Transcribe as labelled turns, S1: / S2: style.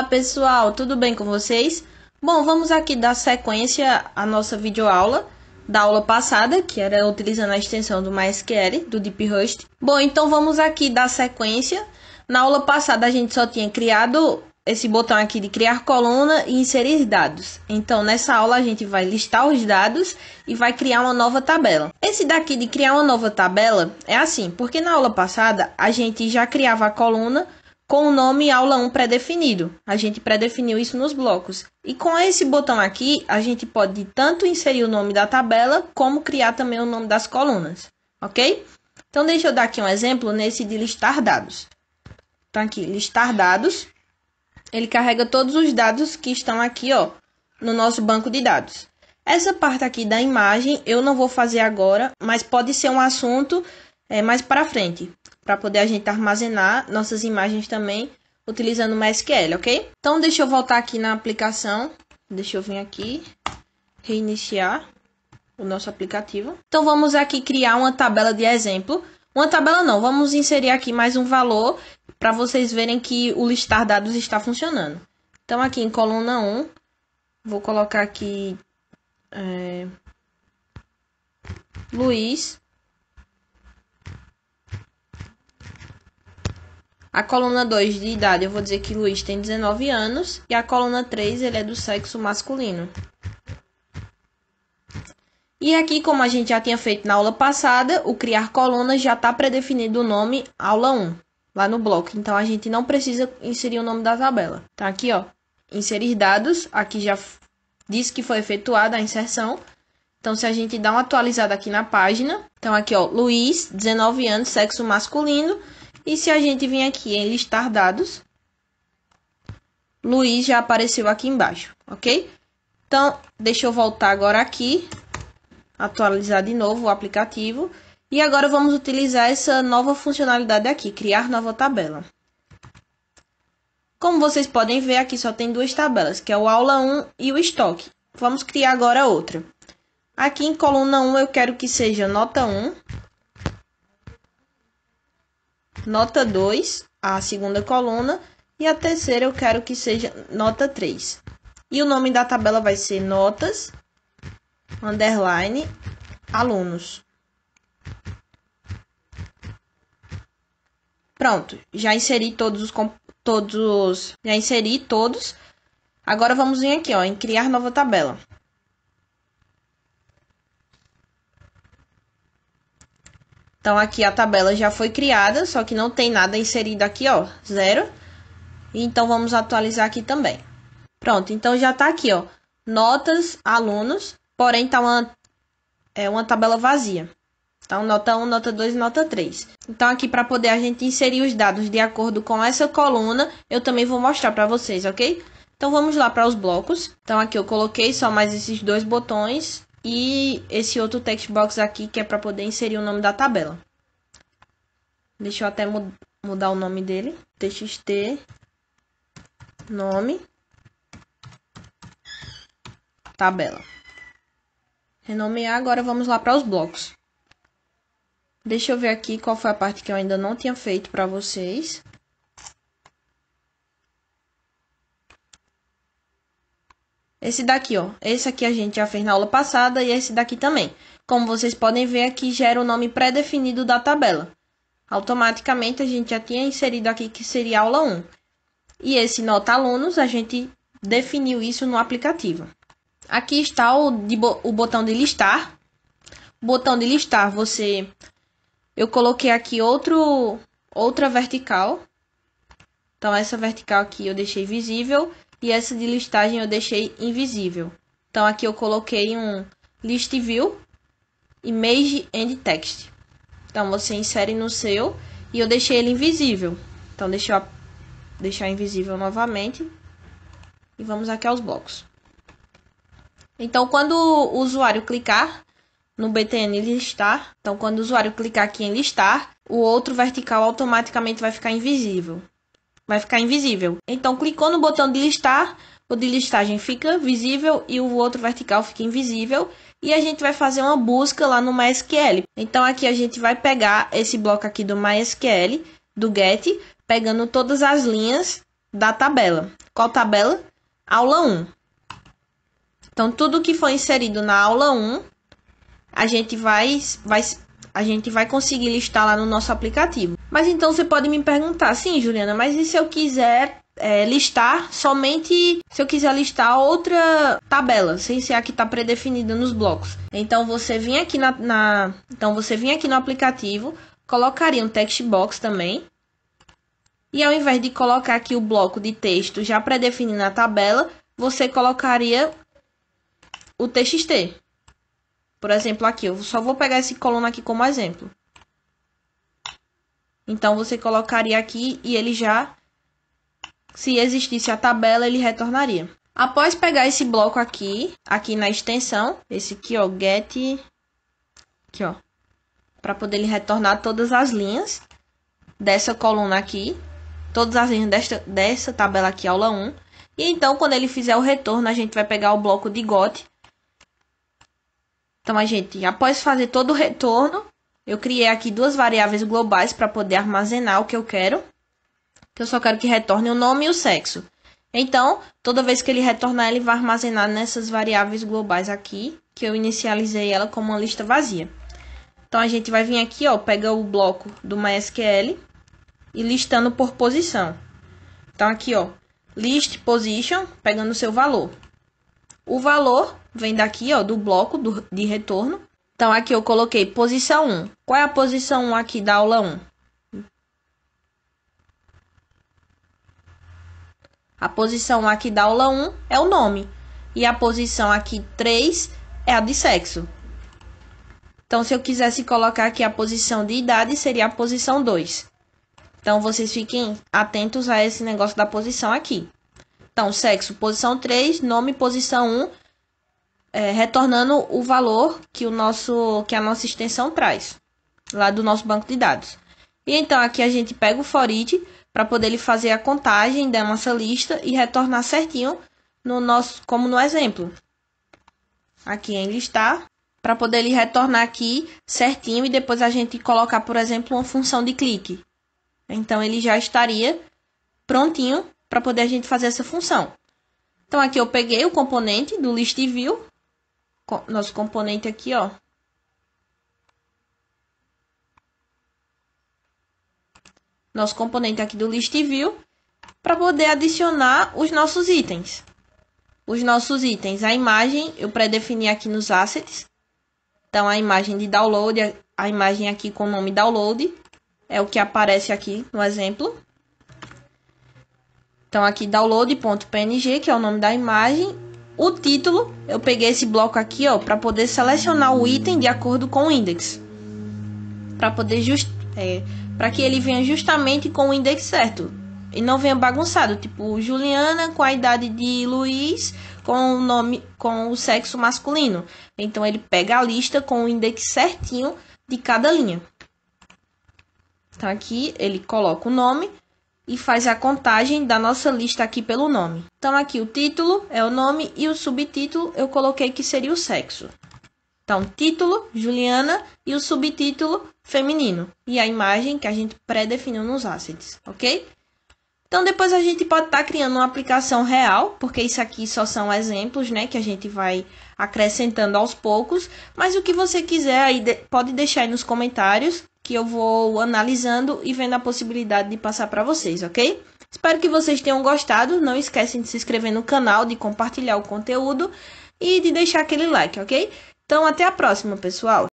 S1: Olá pessoal, tudo bem com vocês? Bom, vamos aqui dar sequência à nossa videoaula da aula passada, que era utilizando a extensão do MySQL, do DeepRust. Bom, então vamos aqui dar sequência. Na aula passada a gente só tinha criado esse botão aqui de criar coluna e inserir dados. Então, nessa aula a gente vai listar os dados e vai criar uma nova tabela. Esse daqui de criar uma nova tabela é assim, porque na aula passada a gente já criava a coluna com o nome aula 1 pré-definido. A gente pré-definiu isso nos blocos. E com esse botão aqui, a gente pode tanto inserir o nome da tabela, como criar também o nome das colunas, ok? Então, deixa eu dar aqui um exemplo nesse de listar dados. Então, aqui, listar dados. Ele carrega todos os dados que estão aqui, ó, no nosso banco de dados. Essa parte aqui da imagem eu não vou fazer agora, mas pode ser um assunto é, mais para frente para poder a gente armazenar nossas imagens também utilizando o MySQL, ok? Então deixa eu voltar aqui na aplicação, deixa eu vir aqui, reiniciar o nosso aplicativo. Então vamos aqui criar uma tabela de exemplo. Uma tabela não, vamos inserir aqui mais um valor para vocês verem que o listar dados está funcionando. Então aqui em coluna 1, vou colocar aqui é, Luiz A coluna 2 de idade, eu vou dizer que Luiz tem 19 anos. E a coluna 3, ele é do sexo masculino. E aqui, como a gente já tinha feito na aula passada, o criar colunas já está predefinido o nome aula 1, lá no bloco. Então, a gente não precisa inserir o nome da tabela. Tá aqui, ó. Inserir dados. Aqui já diz que foi efetuada a inserção. Então, se a gente dá uma atualizada aqui na página. Então, aqui, ó. Luiz, 19 anos, sexo masculino. E se a gente vir aqui em listar dados, Luiz já apareceu aqui embaixo, ok? Então, deixa eu voltar agora aqui, atualizar de novo o aplicativo. E agora vamos utilizar essa nova funcionalidade aqui, criar nova tabela. Como vocês podem ver, aqui só tem duas tabelas, que é o aula 1 e o estoque. Vamos criar agora outra. Aqui em coluna 1 eu quero que seja nota 1 nota 2, a segunda coluna, e a terceira eu quero que seja nota 3. E o nome da tabela vai ser notas underline alunos. Pronto, já inseri todos os todos já inseri todos. Agora vamos vir aqui, ó, em criar nova tabela. Então aqui a tabela já foi criada, só que não tem nada inserido aqui, ó, zero. Então vamos atualizar aqui também. Pronto, então já tá aqui, ó, notas, alunos, porém tá uma, é, uma tabela vazia. Então, nota 1, nota 2 e nota 3. Então, aqui para poder a gente inserir os dados de acordo com essa coluna, eu também vou mostrar para vocês, ok? Então, vamos lá para os blocos. Então, aqui eu coloquei só mais esses dois botões e esse outro text box aqui que é para poder inserir o nome da tabela. Deixa eu até mud mudar o nome dele. TXT nome tabela. Renomear, agora vamos lá para os blocos. Deixa eu ver aqui qual foi a parte que eu ainda não tinha feito para vocês. Esse daqui, ó. Esse aqui a gente já fez na aula passada e esse daqui também. Como vocês podem ver aqui, gera o nome pré-definido da tabela. Automaticamente a gente já tinha inserido aqui que seria aula 1. E esse nota alunos, a gente definiu isso no aplicativo. Aqui está o, de, o botão de listar. Botão de listar, você... Eu coloquei aqui outro, outra vertical. Então, essa vertical aqui eu deixei visível e essa de listagem eu deixei invisível. Então aqui eu coloquei um list view, image and text. Então você insere no seu e eu deixei ele invisível. Então deixa eu deixar invisível novamente e vamos aqui aos blocos. Então quando o usuário clicar no BTN listar, então quando o usuário clicar aqui em listar, o outro vertical automaticamente vai ficar invisível vai ficar invisível. Então, clicou no botão de listar, o de listagem fica visível e o outro vertical fica invisível. E a gente vai fazer uma busca lá no MySQL. Então, aqui a gente vai pegar esse bloco aqui do MySQL, do GET, pegando todas as linhas da tabela. Qual tabela? Aula 1. Então, tudo que foi inserido na aula 1, a gente vai, vai a gente vai conseguir listar lá no nosso aplicativo. Mas então você pode me perguntar, sim, Juliana, mas e se eu quiser é, listar somente se eu quiser listar outra tabela, sem ser a que está predefinida nos blocos. Então você vem aqui na, na, então você vem aqui no aplicativo, colocaria um text box também. E ao invés de colocar aqui o bloco de texto já predefinido na tabela, você colocaria o TXT. Por exemplo, aqui, eu só vou pegar esse coluna aqui como exemplo. Então, você colocaria aqui e ele já, se existisse a tabela, ele retornaria. Após pegar esse bloco aqui, aqui na extensão, esse aqui, ó, get, aqui, ó, para poder ele retornar todas as linhas dessa coluna aqui, todas as linhas desta, dessa tabela aqui, aula 1. E então, quando ele fizer o retorno, a gente vai pegar o bloco de got então a gente, após fazer todo o retorno, eu criei aqui duas variáveis globais para poder armazenar o que eu quero. Que eu só quero que retorne o nome e o sexo. Então, toda vez que ele retornar, ele vai armazenar nessas variáveis globais aqui, que eu inicializei ela como uma lista vazia. Então a gente vai vir aqui, ó, pega o bloco do MySQL e listando por posição. Então aqui, ó, list position, pegando o seu valor. O valor vem daqui, ó, do bloco do, de retorno. Então, aqui eu coloquei posição 1. Qual é a posição 1 aqui da aula 1? A posição aqui da aula 1 é o nome. E a posição aqui 3 é a de sexo. Então, se eu quisesse colocar aqui a posição de idade, seria a posição 2. Então, vocês fiquem atentos a esse negócio da posição aqui. Então, sexo, posição 3, nome, posição 1, é, retornando o valor que, o nosso, que a nossa extensão traz, lá do nosso banco de dados. E então, aqui a gente pega o each para poder ele fazer a contagem da nossa lista e retornar certinho no nosso, como no exemplo. Aqui é em listar, para poder ele retornar aqui certinho e depois a gente colocar, por exemplo, uma função de clique. Então ele já estaria prontinho para poder a gente fazer essa função. Então aqui eu peguei o componente do listView, nosso componente aqui, ó. Nosso componente aqui do listView para poder adicionar os nossos itens. Os nossos itens, a imagem eu pré-defini aqui nos assets. Então a imagem de download, a imagem aqui com o nome download é o que aparece aqui no exemplo. Então aqui download.png, que é o nome da imagem, o título, eu peguei esse bloco aqui, ó, para poder selecionar o item de acordo com o index. Para poder just é, para que ele venha justamente com o index certo e não venha bagunçado, tipo Juliana com a idade de Luiz, com o nome com o sexo masculino. Então ele pega a lista com o index certinho de cada linha. Então aqui, ele coloca o nome e faz a contagem da nossa lista aqui pelo nome. Então aqui o título é o nome e o subtítulo eu coloquei que seria o sexo. Então título Juliana e o subtítulo feminino e a imagem que a gente pré-definiu nos assets, ok? Então depois a gente pode estar tá criando uma aplicação real, porque isso aqui só são exemplos, né, que a gente vai acrescentando aos poucos, mas o que você quiser aí pode deixar aí nos comentários que eu vou analisando e vendo a possibilidade de passar para vocês, ok? Espero que vocês tenham gostado. Não esquecem de se inscrever no canal, de compartilhar o conteúdo e de deixar aquele like, ok? Então, até a próxima, pessoal!